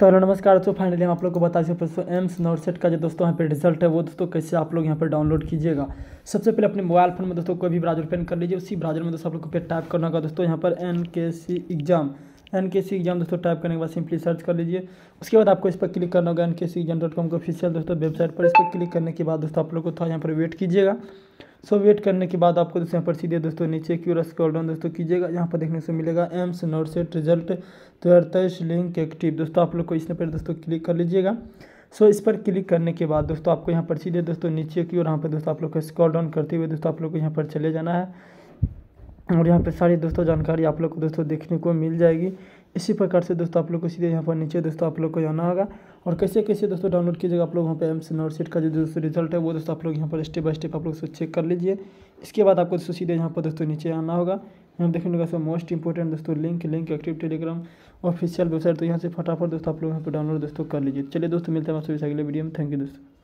तो हेलो नमस्कार दोस्तों फाइनली हम आप लोग को बता सकते दोस्तों एम्स सेट का जो दोस्तों यहाँ पे रिजल्ट है वो दोस्तों कैसे आप लोग यहाँ पे डाउनलोड कीजिएगा सबसे पहले अपने मोबाइल फोन में दोस्तों कोई भी ब्राउजर पेन कर लीजिए उसी ब्राउजर में दोस्तों आप लोग को पे टाइप करना होगा दोस्तों यहाँ पर N K C exam N K C exam दोस्तों टाइप करने के बाद सिंपली सर्च कर लीजिए उसके बाद आपको इस पर क्लिक करना होगा N K C exam dot com के ऑफिशियल दोस्तों वेबसाइट पर इस पर क्लिक करने के बाद दोस्तों आप लोग को थोड़ा यहाँ पर वेट कीजिएगा सो वेट करने के बाद आपको दोस्तों यहाँ पर सीधे दोस्तों नीचे क्यू रस डाउन दोस्तों कीजिएगा यहाँ पर देखने से मिलेगा एम्स नर्सेट रिजल्ट तेईस लिंक एक्टिव दोस्तों आप लोग को इसने पर दोस्तों क्लिक कर लीजिएगा सो इस पर क्लिक करने के बाद दोस्तों आपको यहाँ पर सीधे दोस्तों नीचे की ओर यहाँ पर दोस्तों आप लोग को स्कॉल डाउन करते हुए दोस्तों आप लोग को यहाँ पर चले जाना है और यहाँ पर सारी दोस्तों जानकारी आप लोग को दोस्तों देखने को मिल जाएगी इसी प्रकार से दोस्तों आप लोग को सीधे यहाँ पर नीचे दोस्तों आप लोग को जाना होगा और कैसे कैसे दोस्तों डाउनलोड कीजिएगा आप लोग वहाँ पे नोट नोटशीट का जो दोस्तों रिजल्ट है वो दोस्तों आप लोग यहाँ पर स्टेप बाय स्टेप आप लोग उसको चेक कर लीजिए इसके बाद आपको दोस्तों सीधे यहाँ पर दोस्तों नीचे आना होगा यहाँ देखने का सर मोस्ट इंपॉर्टेंट दोस्तों link link active Telegram official website तो यहाँ से फटाफट दोस्तों आप लोग यहाँ पर डाउनलोड दोस्तों कर लीजिए चलिए दोस्तों मिलते हैं आप सभी अगले वीडियो में थैंक यू दोस्तों